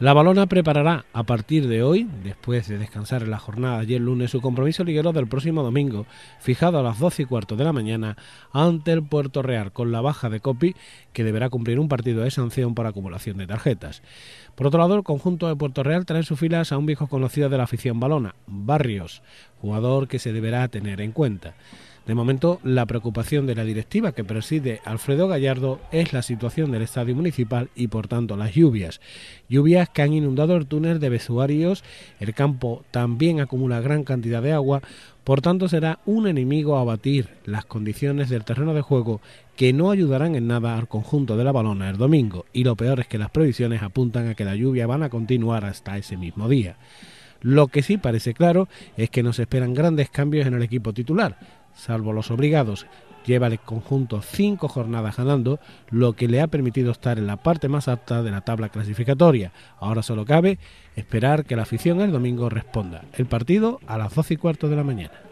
La Balona preparará a partir de hoy, después de descansar en la jornada de ayer lunes, su compromiso liguero del próximo domingo, fijado a las 12 y cuarto de la mañana, ante el Puerto Real, con la baja de Copi, que deberá cumplir un partido de sanción por acumulación de tarjetas. Por otro lado, el conjunto de Puerto Real trae en sus filas a un viejo conocido de la afición balona, Barrios, jugador que se deberá tener en cuenta. De momento, la preocupación de la directiva que preside Alfredo Gallardo es la situación del estadio municipal y, por tanto, las lluvias. Lluvias que han inundado el túnel de vestuarios, el campo también acumula gran cantidad de agua, por tanto, será un enemigo a batir las condiciones del terreno de juego que no ayudarán en nada al conjunto de la balona el domingo, y lo peor es que las previsiones apuntan a que la lluvia van a continuar hasta ese mismo día. Lo que sí parece claro es que nos esperan grandes cambios en el equipo titular, Salvo los obligados, lleva el conjunto cinco jornadas ganando, lo que le ha permitido estar en la parte más alta de la tabla clasificatoria. Ahora solo cabe esperar que la afición el domingo responda. El partido a las 12 y cuarto de la mañana.